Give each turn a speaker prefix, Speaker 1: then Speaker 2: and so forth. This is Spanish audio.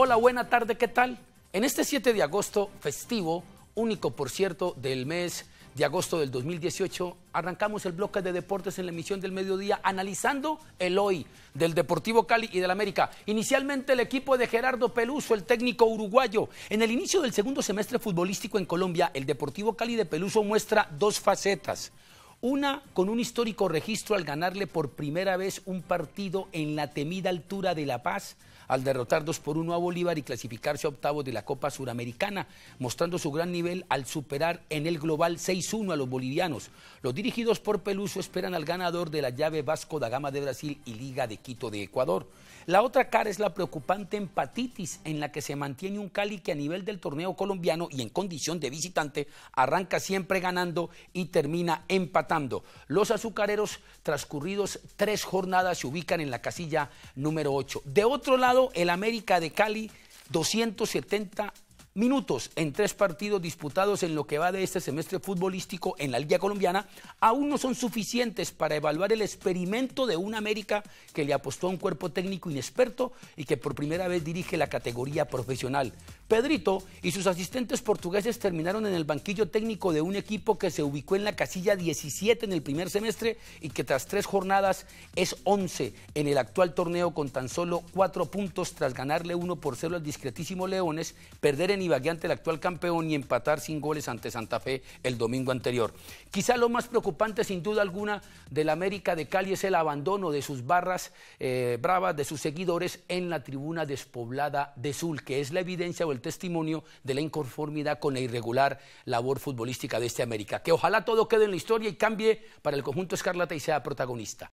Speaker 1: Hola, buena tarde, ¿qué tal? En este 7 de agosto, festivo, único por cierto del mes de agosto del 2018, arrancamos el bloque de deportes en la emisión del mediodía analizando el hoy del Deportivo Cali y del América. Inicialmente el equipo de Gerardo Peluso, el técnico uruguayo. En el inicio del segundo semestre futbolístico en Colombia, el Deportivo Cali de Peluso muestra dos facetas. Una con un histórico registro al ganarle por primera vez un partido en la temida altura de La Paz, al derrotar 2 por 1 a Bolívar y clasificarse a octavos de la Copa Suramericana, mostrando su gran nivel al superar en el global 6-1 a los bolivianos. Los dirigidos por Peluso esperan al ganador de la llave Vasco da Gama de Brasil y Liga de Quito de Ecuador. La otra cara es la preocupante empatitis en la que se mantiene un Cali que a nivel del torneo colombiano y en condición de visitante arranca siempre ganando y termina empatando los azucareros, transcurridos tres jornadas, se ubican en la casilla número 8. De otro lado, el América de Cali, 270 minutos en tres partidos disputados en lo que va de este semestre futbolístico en la Liga Colombiana, aún no son suficientes para evaluar el experimento de un América que le apostó a un cuerpo técnico inexperto y que por primera vez dirige la categoría profesional. Pedrito y sus asistentes portugueses terminaron en el banquillo técnico de un equipo que se ubicó en la casilla 17 en el primer semestre y que tras tres jornadas es 11 en el actual torneo con tan solo cuatro puntos tras ganarle uno por cero al discretísimo Leones, perder en Ibagué ante el actual campeón y empatar sin goles ante Santa Fe el domingo anterior. Quizá lo más preocupante sin duda alguna del América de Cali es el abandono de sus barras eh, bravas, de sus seguidores en la tribuna despoblada de Sul, que es la evidencia o el testimonio de la inconformidad con la irregular labor futbolística de este América. Que ojalá todo quede en la historia y cambie para el conjunto escarlata y sea protagonista.